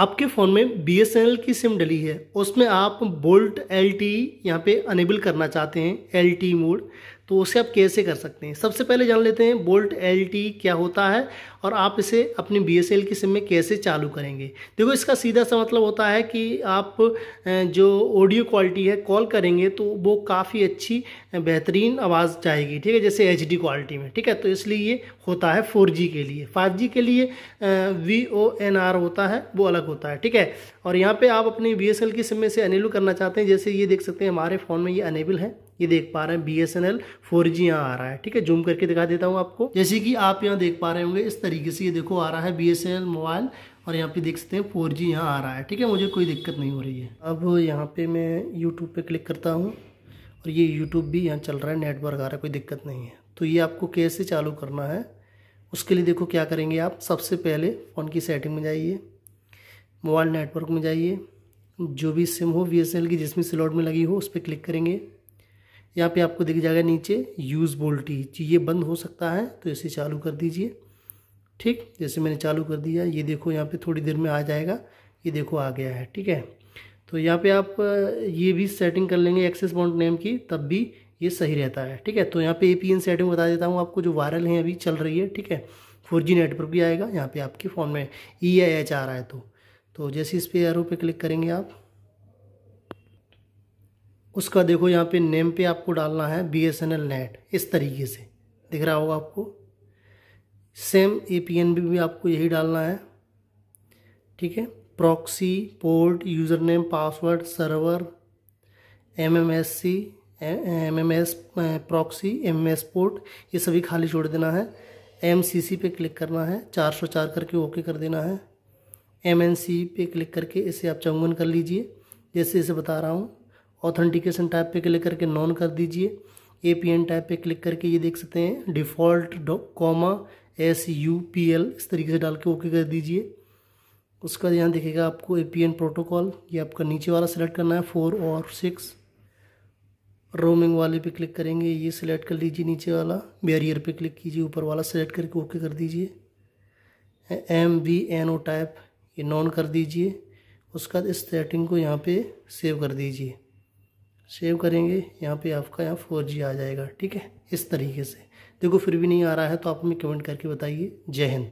आपके फ़ोन में बी की सिम डली है उसमें आप बोल्ट एल टी यहाँ पर अनेबल करना चाहते हैं एल टी मोड तो उसे आप कैसे कर सकते हैं सबसे पहले जान लेते हैं बोल्ट एल क्या होता है और आप इसे अपनी बी की सिम में कैसे चालू करेंगे देखो इसका सीधा सा मतलब होता है कि आप जो ऑडियो क्वालिटी है कॉल करेंगे तो वो काफ़ी अच्छी बेहतरीन आवाज़ जाएगी ठीक है जैसे एच क्वालिटी में ठीक है तो इसलिए ये होता है फोर के लिए फाइव के लिए वी ओ एन आर होता है वो अलग होता है ठीक है और यहाँ पे आप अपनी बी की सिम में से अनेबल करना चाहते हैं जैसे ये देख सकते हैं हमारे फ़ोन में ये अनेबल है ये देख पा रहे हैं B S N L four G यहाँ आ रहा है ठीक है जूम करके दिखा देता हूँ आपको जैसे कि आप यहाँ देख पा रहे होंगे इस तरीके से ये देखो आ रहा है B S N L mobile और यहाँ पे देख सकते हैं फोर जी यहाँ आ रहा है ठीक है मुझे कोई दिक्कत नहीं हो रही है अब यहाँ पे मैं यूट्यूब पे क्लिक करता हूँ और ये यूट्यूब भी यहाँ चल रहा है नेटवर्क आ रहा है कोई दिक्कत नहीं है तो ये आपको कैसे चालू करना है उसके लिए देखो क्या करेंगे आप सबसे पहले फ़ोन की सेटिंग में जाइए मोबाइल नेटवर्क में जाइए जो भी सिम हो बी की जिसमें स्लॉट में लगी हो उस पर क्लिक करेंगे यहाँ पे आपको दिख जाएगा नीचे यूज़ वोल्टेज ये बंद हो सकता है तो इसे चालू कर दीजिए ठीक जैसे मैंने चालू कर दिया ये देखो यहाँ पे थोड़ी देर में आ जाएगा ये देखो आ गया है ठीक है तो यहाँ पे आप ये भी सेटिंग कर लेंगे एक्सेस बाउंड नेम की तब भी ये सही रहता है ठीक है तो यहाँ पे ए सेटिंग बता देता हूँ आपको जो वायरल है अभी चल रही है ठीक है फोर जी नेटवर्क भी आएगा यहाँ पर आपके फ़ोन में ई आई एच आ रहा है तो तो जैसे इस पर एरो पे क्लिक करेंगे आप उसका देखो यहाँ पे नेम पे आपको डालना है B S N L net इस तरीके से दिख रहा होगा आपको same A P N B भी आपको यही डालना है ठीक है proxy port user name password server M M S C M M S proxy M M S port ये सभी खाली छोड़ देना है एम सी सी पे क्लिक करना है चार सौ चार करके ओके कर देना है एम एन सी पे क्लिक करके इसे आप चंगन कर लीजिए जैसे इसे बता रहा हूँ ऑथेंटिकेशन टाइप पे क्लिक करके नॉन कर दीजिए ए पी एन टाइप पे क्लिक करके ये देख सकते हैं default comma S U P L इस तरीके से डाल के ओके कर दीजिए उसके बाद यहाँ देखिएगा आपको ए पी एन प्रोटोकॉल ये आपका नीचे वाला सिलेक्ट करना है फोर और सिक्स रोमिंग वाले पे क्लिक करेंगे ये सिलेक्ट कर लीजिए नीचे वाला बैरियर पे क्लिक कीजिए ऊपर वाला सिलेक्ट करके ओके कर दीजिए M B N O type ये नॉन कर दीजिए उसके बाद इस सेटिंग को यहाँ पे सेव कर दीजिए सेव करेंगे यहाँ पे आपका यहाँ फोर जी आ जाएगा ठीक है इस तरीके से देखो फिर भी नहीं आ रहा है तो आप हमें कमेंट करके बताइए जय हिंद